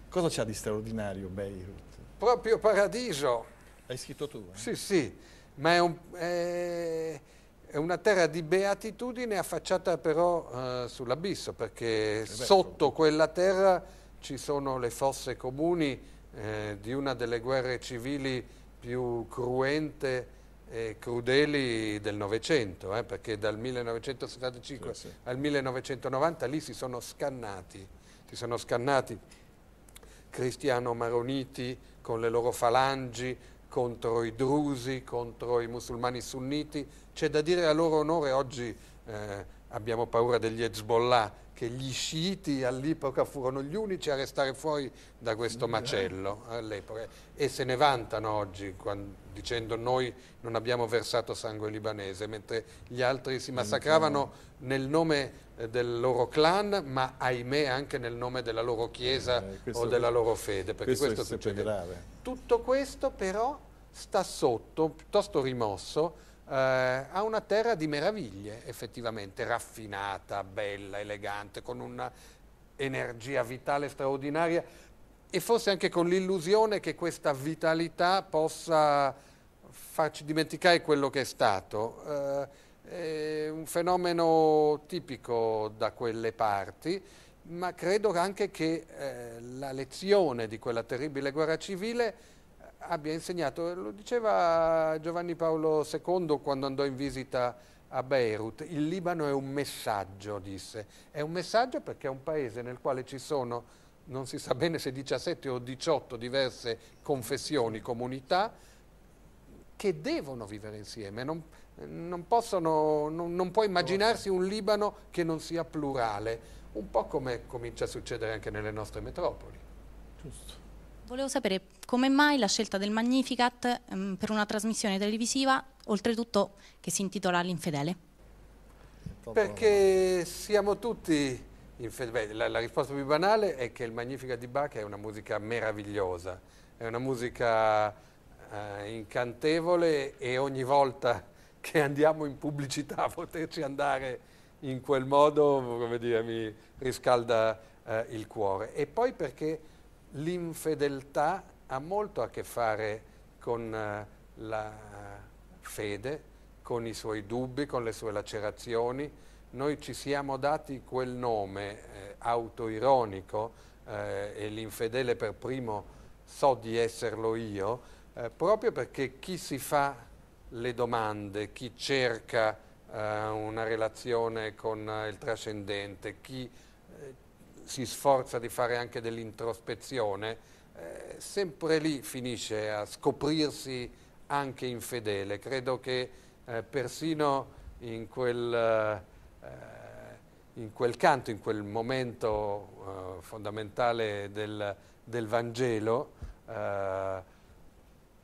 Cosa c'ha di straordinario Beirut? Proprio paradiso. Hai scritto tu? Eh? Sì, sì ma è, un, è, è, una terra di beatitudine affacciata però eh, sull'abisso, perché eh sotto quella terra ci sono le fosse comuni eh, di una delle guerre civili più cruente e crudeli del Novecento, eh, perché dal 1975 sì, sì. al 1990 lì si sono scannati, si sono scannati cristiano-maroniti con le loro falangi, contro i drusi, contro i musulmani sunniti. C'è da dire a loro onore oggi eh, abbiamo paura degli Hezbollah, che gli sciiti all'epoca furono gli unici a restare fuori da questo mm, eh. macello e se ne vantano oggi quando, dicendo noi non abbiamo versato sangue libanese, mentre gli altri si massacravano nel nome eh, del loro clan, ma ahimè anche nel nome della loro chiesa eh, questo, o della loro fede, perché questo, questo succede. Grave. Tutto questo però sta sotto, piuttosto rimosso, eh, a una terra di meraviglie, effettivamente, raffinata, bella, elegante, con un'energia vitale straordinaria e forse anche con l'illusione che questa vitalità possa farci dimenticare quello che è stato. Eh, è un fenomeno tipico da quelle parti, ma credo anche che eh, la lezione di quella terribile guerra civile eh, abbia insegnato, eh, lo diceva Giovanni Paolo II quando andò in visita a Beirut, il Libano è un messaggio, disse, è un messaggio perché è un paese nel quale ci sono, non si sa bene se 17 o 18 diverse confessioni, comunità, che devono vivere insieme, non, non, possono, non, non può immaginarsi un Libano che non sia plurale, un po' come comincia a succedere anche nelle nostre metropoli. Giusto. Volevo sapere come mai la scelta del Magnificat mh, ehm, per una trasmissione televisiva, oltretutto che si intitola L'infedele. Perché siamo tutti infedeli. La, la, risposta più banale è che il Magnificat di Bach è una musica meravigliosa, è una musica eh, incantevole e ogni volta che andiamo in pubblicità, poterci andare in quel modo, dire, mi riscalda eh, il cuore. E poi perché l'infedeltà ha molto a che fare con eh, la fede, con i suoi dubbi, con le sue lacerazioni. Noi ci siamo dati quel nome eh, autoironico eh, e l'infedele per primo so di esserlo io, eh, proprio perché chi si fa le domande, chi cerca eh, una relazione con eh, il trascendente, chi eh, si sforza di fare anche dell'introspezione, eh, sempre lì finisce a scoprirsi anche infedele. Credo che eh, persino in quel, eh, in quel, canto, in quel momento fondamentale del, del Vangelo,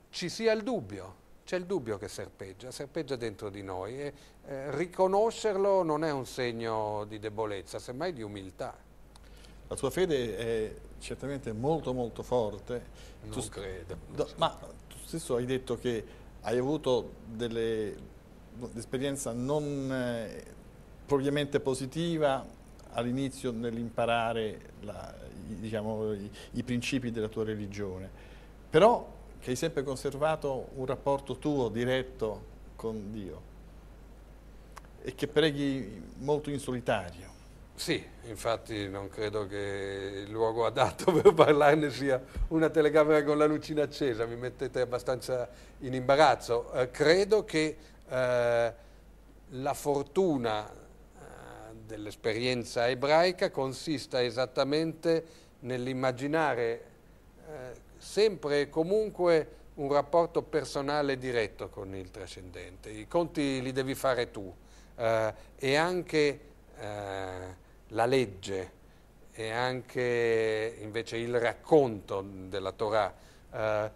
ci sia il dubbio, c'è il dubbio che serpeggia, serpeggia dentro di noi e eh, riconoscerlo non è un segno di debolezza, semmai di umiltà. La tua fede è certamente molto molto forte. Non tu, credo. Do, ma tu stesso hai detto che hai avuto un'esperienza non eh, propriamente positiva all'inizio nell'imparare diciamo, i, i principi della tua religione, però che hai sempre conservato un rapporto tuo diretto con Dio e che preghi molto in solitario. Sì, infatti non credo che il luogo adatto per parlarne sia una telecamera con la lucina accesa, mi mettete abbastanza in imbarazzo. Eh, credo che eh, la fortuna eh, dell'esperienza ebraica consista esattamente nell'immaginare eh, sempre e comunque un rapporto personale diretto con il trascendente. I conti li devi fare tu eh, e anche eh, la legge e anche invece il racconto della Torah eh,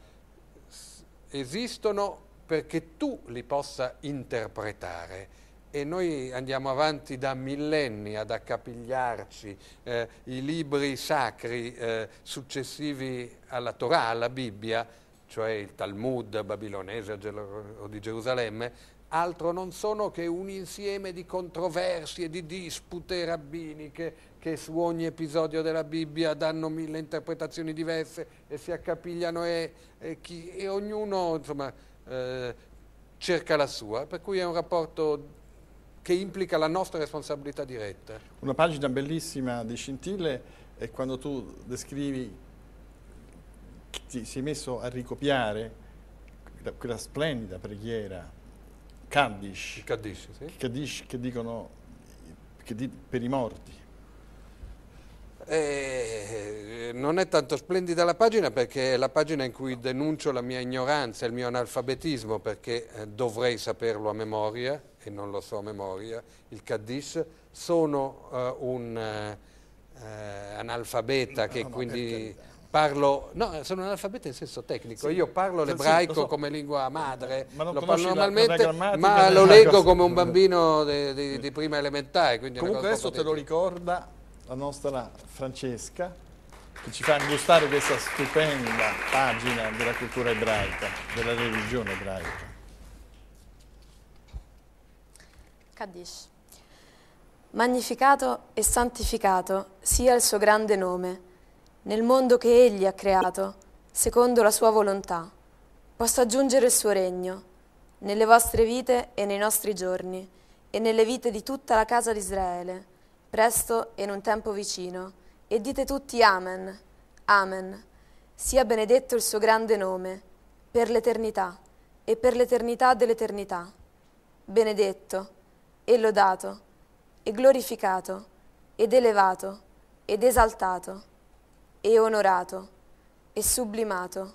esistono perché tu li possa interpretare e noi andiamo avanti da millenni ad accapigliarci eh, i libri sacri eh, successivi alla Torah, alla Bibbia, cioè il Talmud babilonese o di Gerusalemme, altro non sono che un insieme di controversie, di dispute rabbiniche che su ogni episodio della Bibbia danno mille interpretazioni diverse e si accapigliano e, e, chi, e ognuno insomma, eh, cerca la sua, per cui è un rapporto che implica la nostra responsabilità diretta. Una pagina bellissima di Scintille è quando tu descrivi, ti sei messo a ricopiare quella, quella splendida preghiera Kaddish, Kaddish, sì. Kaddish che dicono che di, per i morti. Eh, non è tanto splendida la pagina perché è la pagina in cui denuncio la mia ignoranza, il mio analfabetismo perché eh, dovrei saperlo a memoria e non lo so a memoria, il Cadiz, sono uh, un uh, analfabeta no, che no, quindi parlo, no, sono un alfabeto in senso tecnico, sì. io parlo sì, l'ebraico sì, so. come lingua madre, ma lo parlo normalmente, la, la ma lo leggo come un bambino di, di, di prima elementare. Comunque adesso te lo ricorda la nostra Francesca, che ci fa gustare questa stupenda pagina della cultura ebraica, della religione ebraica. Kaddish. Magnificato e santificato sia il suo grande nome, nel mondo che egli ha creato, secondo la sua volontà. Posso aggiungere il suo regno, nelle vostre vite e nei nostri giorni, e nelle vite di tutta la casa di Israele, presto e in un tempo vicino. E dite tutti Amen, Amen. Sia benedetto il suo grande nome, per l'eternità e per l'eternità dell'eternità. Benedetto e lodato, e glorificato, ed elevato, ed esaltato, e onorato, e sublimato,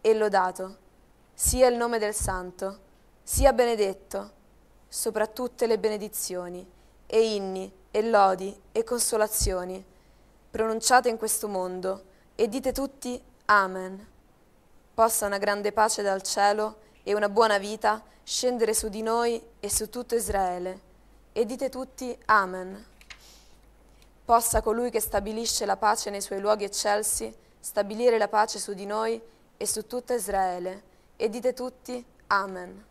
e lodato, sia il nome del Santo, sia benedetto, sopra tutte le benedizioni, e inni, e lodi, e consolazioni, pronunciate in questo mondo, e dite tutti Amen. Possa una grande pace dal cielo e una buona vita scendere su di noi e su tutto Israele. E dite tutti Amen. Possa colui che stabilisce la pace nei suoi luoghi eccelsi stabilire la pace su di noi e su tutto Israele. E dite tutti Amen.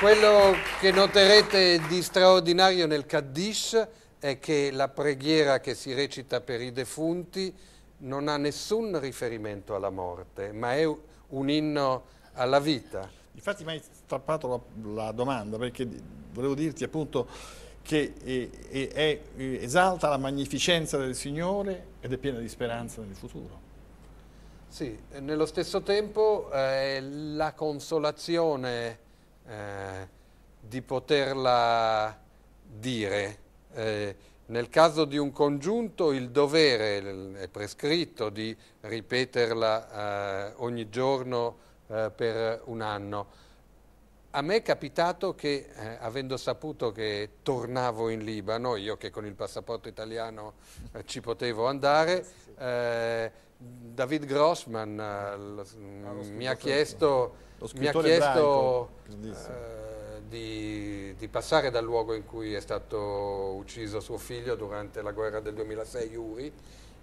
Quello che noterete di straordinario nel Kaddish è che la preghiera che si recita per i defunti non ha nessun riferimento alla morte, ma è un inno alla vita. Infatti mi hai strappato la, la domanda perché volevo dirti appunto che eh, eh, è, è, eh, è, esalta la magnificenza del Signore ed è piena di speranza nel futuro. Sì, nello stesso tempo eh, la consolazione eh, di poterla dire. Eh, nel caso di un congiunto il dovere è prescritto di ripeterla eh, ogni giorno eh, per un anno. A me è capitato che, eh, avendo saputo che tornavo in Libano, io che con il passaporto italiano eh, ci potevo andare, eh, David Grossman eh, ah, mi ha chiesto, mi ha chiesto di, di, passare dal luogo in cui è stato ucciso suo figlio durante la guerra del 2006, Yuri,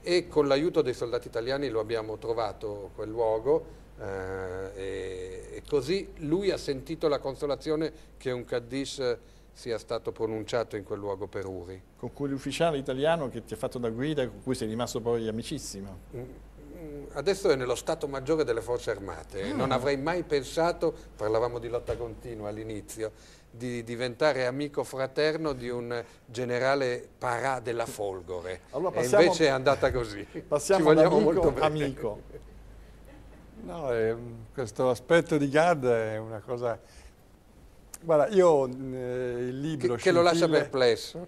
e con l'aiuto dei soldati italiani lo abbiamo trovato quel luogo eh, e, e, così lui ha sentito la consolazione che un Kaddish sia stato pronunciato in quel luogo per Uri. Con quell'ufficiale italiano che ti ha fatto da guida, con cui sei rimasto poi amicissimo. Mm. Mm, adesso è nello Stato Maggiore delle Forze Armate. Ah. Non avrei mai pensato, parlavamo di lotta continua all'inizio, di diventare amico fraterno di un generale parà della Folgore. Allora passiamo, e invece è andata così. Passiamo Ci vogliamo amico, molto bene. Amico. No, eh, questo aspetto di Gad è una cosa... Guarda, io mm, eh, il libro... Che, che lo lascia perplesso.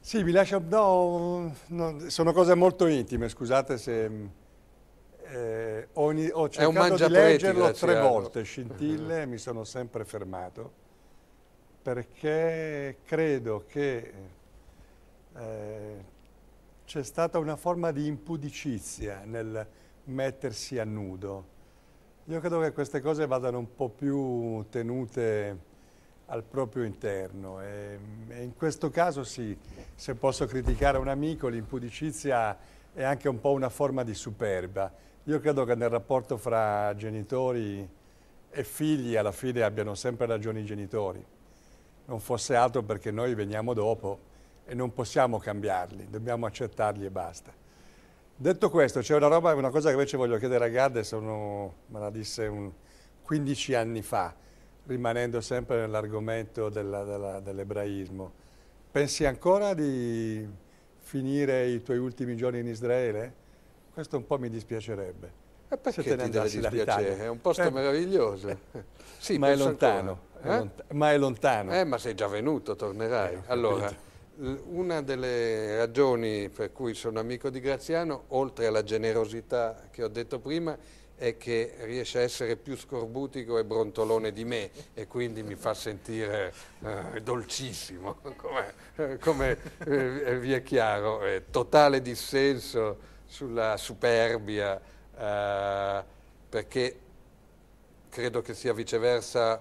sì, mi lascia... No, no, sono cose molto intime, scusate se eh, ogni, ho cercato di leggerlo tre volte, Scintille, mm-hmm. mi sono sempre fermato, perché credo che eh, c'è stata una forma di impudicizia nel mettersi a nudo. Io credo che queste cose vadano un po' più tenute al proprio interno e, e in questo caso sì, se posso criticare un amico, l'impudicizia è anche un po' una forma di superba, io credo che nel rapporto fra genitori e figli alla fine abbiano sempre ragione i genitori, non fosse altro perché noi veniamo dopo e non possiamo cambiarli, dobbiamo accettarli e basta. Detto questo, c'è una, una, cosa che invece voglio chiedere a Gadde, me la disse un, 15 anni fa, rimanendo sempre nell'argomento dell'ebraismo. Dell Pensi ancora di finire i tuoi ultimi giorni in Israele? Questo un po' mi dispiacerebbe. E perché se te ne andassi dall'Italia? È un posto eh. meraviglioso. Eh. Sì, ma, è lontano, eh? è lontano, ma è lontano. Eh, ma sei già venuto, tornerai. Eh, allora, una delle ragioni per cui sono amico di Graziano, oltre alla generosità che ho detto prima, è che riesce a essere più scorbutico e brontolone di me e quindi mi fa sentire eh, dolcissimo, come, eh, vi è chiaro, eh, totale dissenso sulla superbia, eh, perché credo che sia viceversa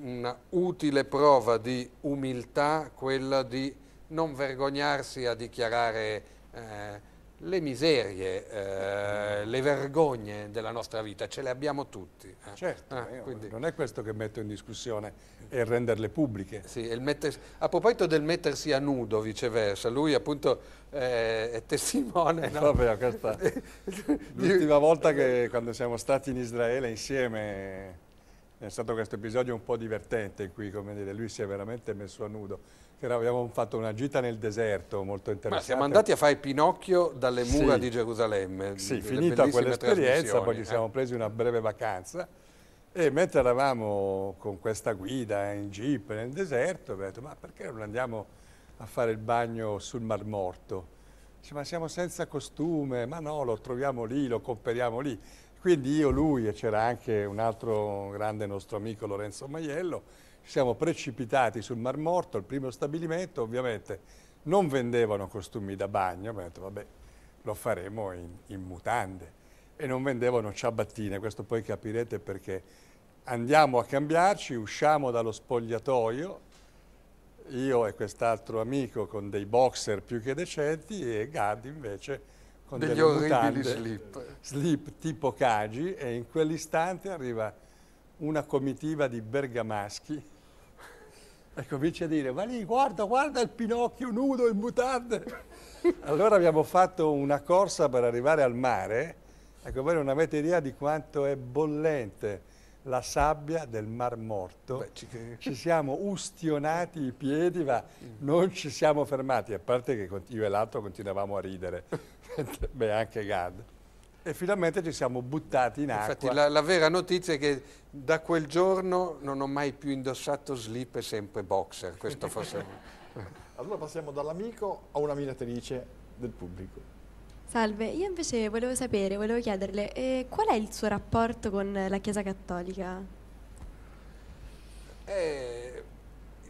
una utile prova di umiltà quella di non vergognarsi a dichiarare eh, le miserie, eh, le vergogne della nostra vita, ce le abbiamo tutti. Eh. Certo, ah, non è questo che metto in discussione, è renderle pubbliche. Sì, mettersi, a proposito del mettersi a nudo, viceversa, lui appunto eh, è testimone. Eh, no? Vabbè, questa, l'ultima volta che quando siamo stati in Israele insieme eh, è stato questo episodio un po' divertente in cui dire, lui si è veramente messo a nudo abbiamo fatto una gita nel deserto molto interessante. Ma siamo andati a fare Pinocchio dalle mura sì. di Gerusalemme. Sì, finita quell'esperienza, poi ci eh. siamo presi una breve vacanza e mentre eravamo con questa guida in jeep nel deserto, abbiamo detto ma perché non andiamo a fare il bagno sul Mar Morto? Dice, ma siamo senza costume, ma no, lo troviamo lì, lo comperiamo lì. Quindi io, lui e c'era anche un altro grande nostro amico Lorenzo Maiello, siamo precipitati sul Mar Morto, il primo stabilimento, ovviamente non vendevano costumi da bagno, abbiamo detto vabbè lo faremo in, in, mutande e non vendevano ciabattine, questo poi capirete perché andiamo a cambiarci, usciamo dallo spogliatoio, io e quest'altro amico con dei boxer più che decenti e Gad invece con degli orribili slip. slip tipo Cagi e in quell'istante arriva una comitiva di bergamaschi e comincia a dire, ma lì guarda, guarda il Pinocchio nudo in mutande. allora abbiamo fatto una corsa per arrivare al mare, ecco voi non avete idea di quanto è bollente la sabbia del Mar Morto. Beh, ci... ci... siamo ustionati i piedi, ma non ci siamo fermati, a parte che io e l'altro continuavamo a ridere, beh anche Gad. E finalmente ci siamo buttati in acqua. Infatti la, la, vera notizia è che da quel giorno non ho mai più indossato slip e sempre boxer, questo fosse... allora passiamo dall'amico a una minatrice del pubblico. Salve, io invece volevo sapere, volevo chiederle, eh, qual è il suo rapporto con la Chiesa Cattolica? Eh,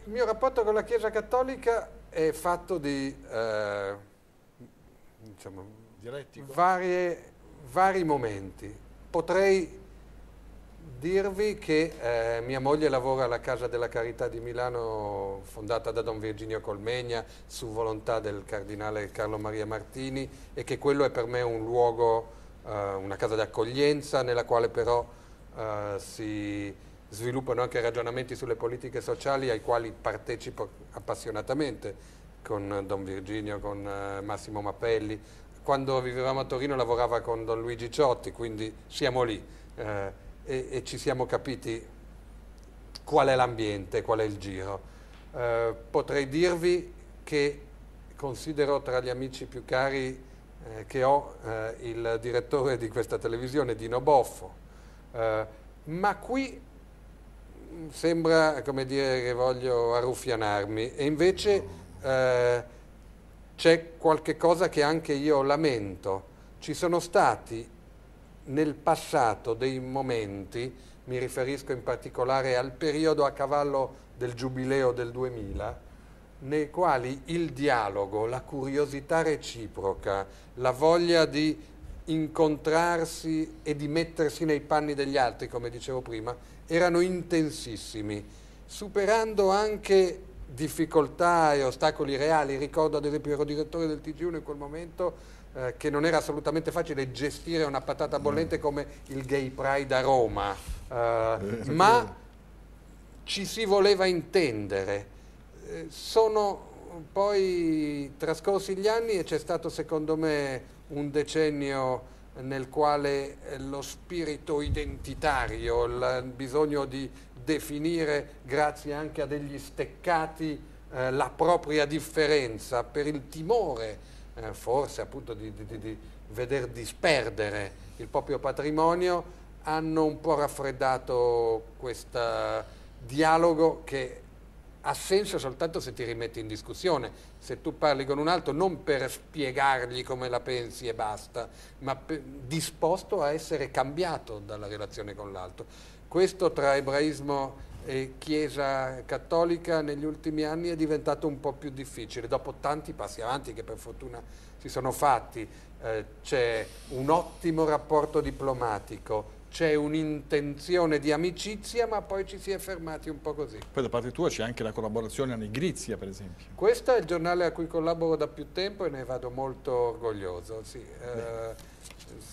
il mio rapporto con la Chiesa Cattolica è fatto di... Eh, diciamo, varie vari momenti. Potrei dirvi che eh, mia moglie lavora alla Casa della Carità di Milano, fondata da Don Virginio Colmegna, su volontà del cardinale Carlo Maria Martini, e che quello è per me un luogo, eh, una casa d'accoglienza, nella quale però eh, si sviluppano anche ragionamenti sulle politiche sociali ai quali partecipo appassionatamente con Don Virginio, con eh, Massimo Mappelli, quando vivevamo a Torino lavorava con Don Luigi Ciotti, quindi siamo lì eh, e, e, ci siamo capiti qual è l'ambiente, qual è il giro. Eh, potrei dirvi che considero tra gli amici più cari eh, che ho eh, il direttore di questa televisione, Dino Boffo, eh, ma qui mm, sembra come dire che voglio arruffianarmi e invece eh, c'è qualche cosa che anche io lamento. Ci sono stati nel passato dei momenti, mi riferisco in particolare al periodo a cavallo del giubileo del 2000, nei quali il dialogo, la curiosità reciproca, la voglia di incontrarsi e di mettersi nei panni degli altri, come dicevo prima, erano intensissimi, superando anche difficoltà e ostacoli reali. Ricordo ad esempio ero direttore del TG1 in quel momento eh, che non era assolutamente facile gestire una patata mm. bollente come il Gay Pride a Roma, eh, eh ma ci si voleva intendere. Eh, sono poi trascorsi gli anni e c'è stato secondo me un decennio nel quale lo spirito identitario, il bisogno di definire, grazie anche a degli steccati, eh, la propria differenza, per il timore eh, forse appunto di, di, di veder disperdere il proprio patrimonio, hanno un po' raffreddato questo dialogo che ha senso soltanto se ti rimetti in discussione, se tu parli con un altro non per spiegargli come la pensi e basta, ma disposto a essere cambiato dalla relazione con l'altro. Questo tra ebraismo e Chiesa cattolica negli ultimi anni è diventato un po' più difficile, dopo tanti passi avanti che per fortuna si sono fatti, eh, c'è un ottimo rapporto diplomatico, c'è un'intenzione di amicizia, ma poi ci si è fermati un po' così. Poi da parte tua c'è anche la collaborazione a Negrizia, per esempio. Questo è il giornale a cui collaboro da più tempo e ne vado molto orgoglioso. Sì, eh,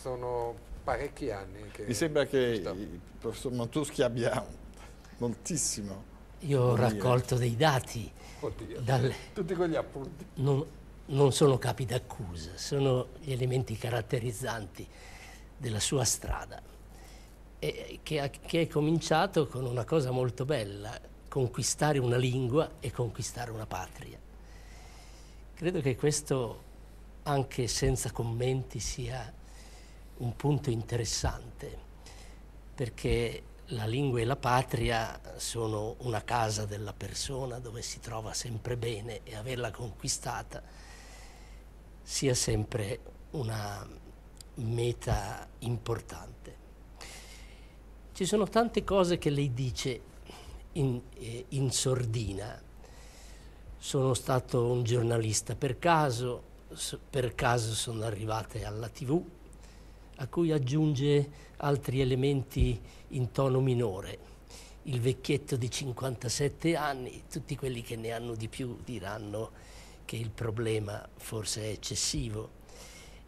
sono parecchi anni. Mi sembra che il professor Montuschi abbia moltissimo. Io ho raccolto dei dati. Oddio, dalle... tutti quegli appunti. Non, non sono capi d'accusa, sono gli elementi caratterizzanti della sua strada, e che, ha, che è cominciato con una cosa molto bella, conquistare una lingua e conquistare una patria. Credo che questo, anche senza commenti, sia un punto interessante, perché la lingua e la patria sono una casa della persona dove si trova sempre bene e averla conquistata sia sempre una meta importante. Ci sono tante cose che lei dice in, eh, in sordina. Sono stato un giornalista per caso, per caso sono arrivate alla tv, a cui aggiunge altri elementi in tono minore. Il vecchietto di 57 anni, tutti quelli che ne hanno di più diranno che il problema forse è eccessivo.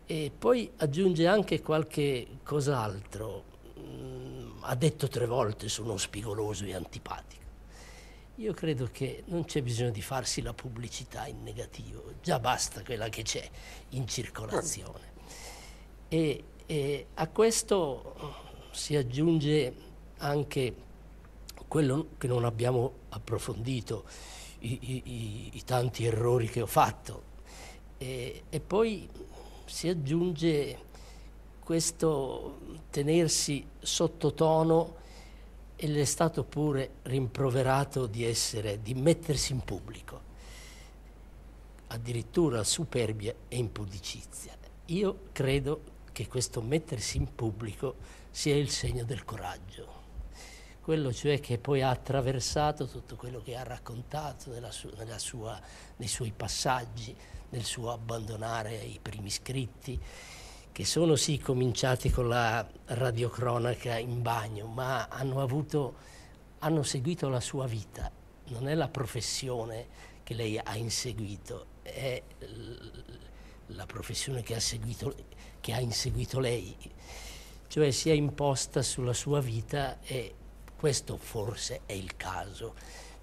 E poi aggiunge anche qualche cos'altro. Mm, ha detto tre volte sono spigoloso e antipatico. Io credo che non c'è bisogno di farsi la pubblicità in negativo, già basta quella che c'è in circolazione. E e a questo oh, si aggiunge anche quello che non abbiamo approfondito, i, i, i tanti errori che ho fatto. E, e poi si aggiunge questo tenersi sottotono e le è stato pure rimproverato di essere, di mettersi in pubblico, addirittura superbia e impudicizia. Io credo che questo mettersi in pubblico sia il segno del coraggio, quello cioè che poi ha attraversato tutto quello che ha raccontato nella sua, nella sua, nei suoi passaggi, nel suo abbandonare i primi scritti, che sono sì cominciati con la radiocronaca in bagno, ma hanno, avuto, hanno seguito la sua vita, non è la professione che lei ha inseguito, è la professione che ha, seguito, che ha inseguito lei, cioè si è imposta sulla sua vita e questo forse è il caso,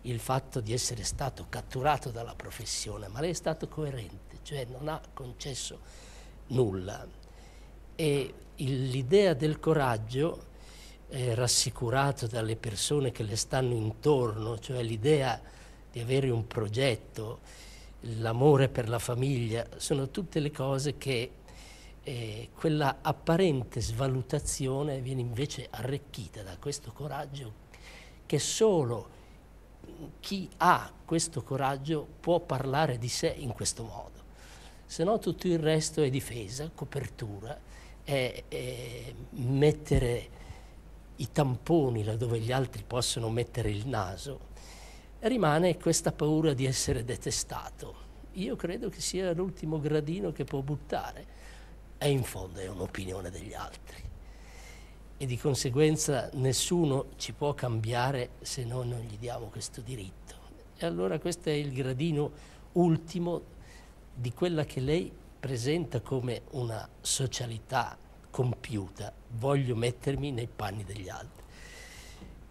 il fatto di essere stato catturato dalla professione, ma lei è stato coerente, cioè non ha concesso nulla. E l'idea del coraggio, eh, rassicurato dalle persone che le stanno intorno, cioè l'idea di avere un progetto, l'amore per la famiglia, sono tutte le cose che eh, quella apparente svalutazione viene invece arricchita da questo coraggio che solo chi ha questo coraggio può parlare di sé in questo modo. Se no tutto il resto è difesa, copertura, è, è mettere i tamponi laddove gli altri possono mettere il naso rimane questa paura di essere detestato. Io credo che sia l'ultimo gradino che può buttare e in fondo è un'opinione degli altri e di conseguenza nessuno ci può cambiare se noi non gli diamo questo diritto. E allora questo è il gradino ultimo di quella che lei presenta come una socialità compiuta. Voglio mettermi nei panni degli altri.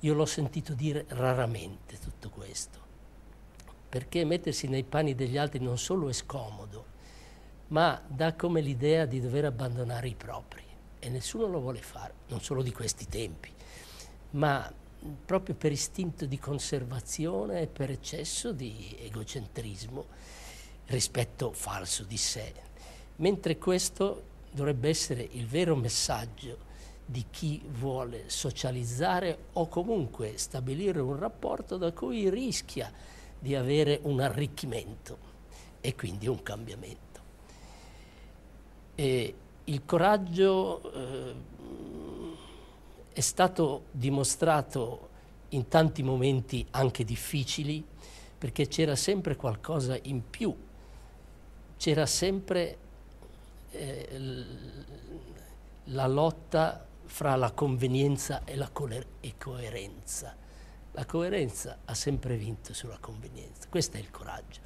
Io l'ho sentito dire raramente tutto questo, perché mettersi nei panni degli altri non solo è scomodo, ma dà come l'idea di dover abbandonare i propri e nessuno lo vuole fare, non solo di questi tempi, ma proprio per istinto di conservazione e per eccesso di egocentrismo, rispetto falso di sé. Mentre questo dovrebbe essere il vero messaggio di chi vuole socializzare o comunque stabilire un rapporto da cui rischia di avere un arricchimento e quindi un cambiamento. E il coraggio eh, è stato dimostrato in tanti momenti anche difficili perché c'era sempre qualcosa in più, c'era sempre eh, la lotta fra la convenienza e la e coerenza. La coerenza ha sempre vinto sulla convenienza, questo è il coraggio.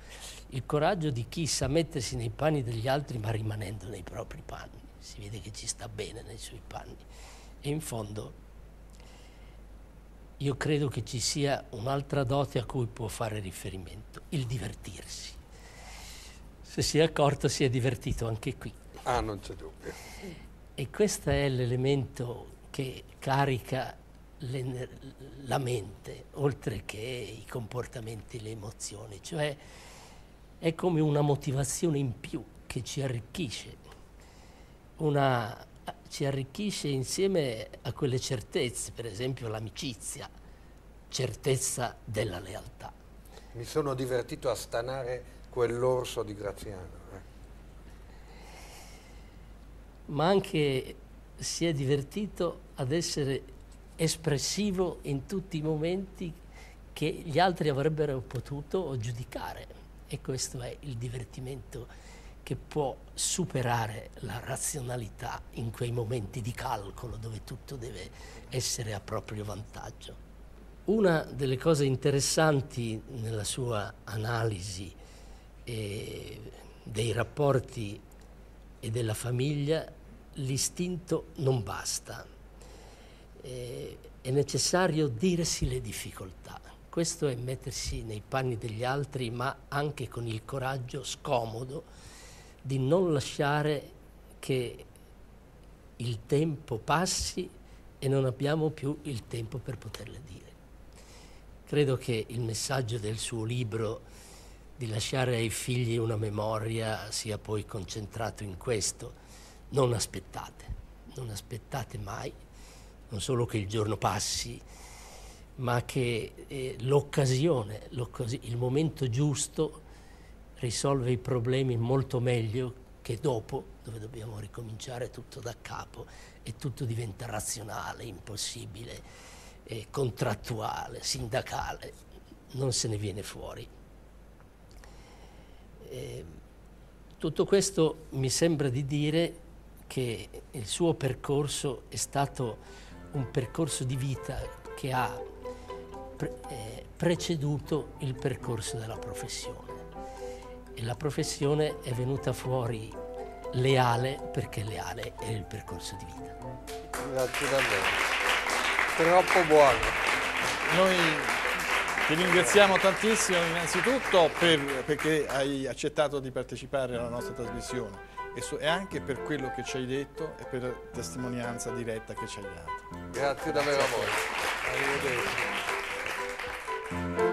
Il coraggio di chi sa mettersi nei panni degli altri ma rimanendo nei propri panni, si vede che ci sta bene nei suoi panni. E in fondo io credo che ci sia un'altra dote a cui può fare riferimento, il divertirsi. Se si è accorto si è divertito anche qui. Ah, non c'è dubbio. E questo è l'elemento che carica la mente, oltre che i comportamenti, le emozioni. Cioè è come una motivazione in più che ci arricchisce, una, ci arricchisce insieme a quelle certezze, per esempio l'amicizia, certezza della lealtà. Mi sono divertito a stanare quell'orso di Graziano. ma anche si è divertito ad essere espressivo in tutti i momenti che gli altri avrebbero potuto giudicare e questo è il divertimento che può superare la razionalità in quei momenti di calcolo dove tutto deve essere a proprio vantaggio. Una delle cose interessanti nella sua analisi eh, dei rapporti e della famiglia l'istinto non basta, eh, è necessario dirsi le difficoltà. Questo è mettersi nei panni degli altri, ma anche con il coraggio scomodo di non lasciare che il tempo passi e non abbiamo più il tempo per poterle dire. Credo che il messaggio del suo libro di lasciare ai figli una memoria sia poi concentrato in questo non aspettate, non aspettate mai, non solo che il giorno passi, ma che eh, l'occasione, il momento giusto risolve i problemi molto meglio che dopo, dove dobbiamo ricominciare tutto da capo e tutto diventa razionale, impossibile, eh, contrattuale, sindacale, non se ne viene fuori. Eh, tutto questo mi sembra di dire che il suo percorso è stato un percorso di vita che ha pre eh, preceduto il percorso della professione. E la professione è venuta fuori leale perché leale è il percorso di vita. Grazie davvero, troppo buono. Noi ti ringraziamo tantissimo innanzitutto per, perché hai accettato di partecipare alla nostra trasmissione e, so, anche per quello che ci hai detto e per la testimonianza diretta che ci hai dato. Grazie davvero a voi. Arrivederci.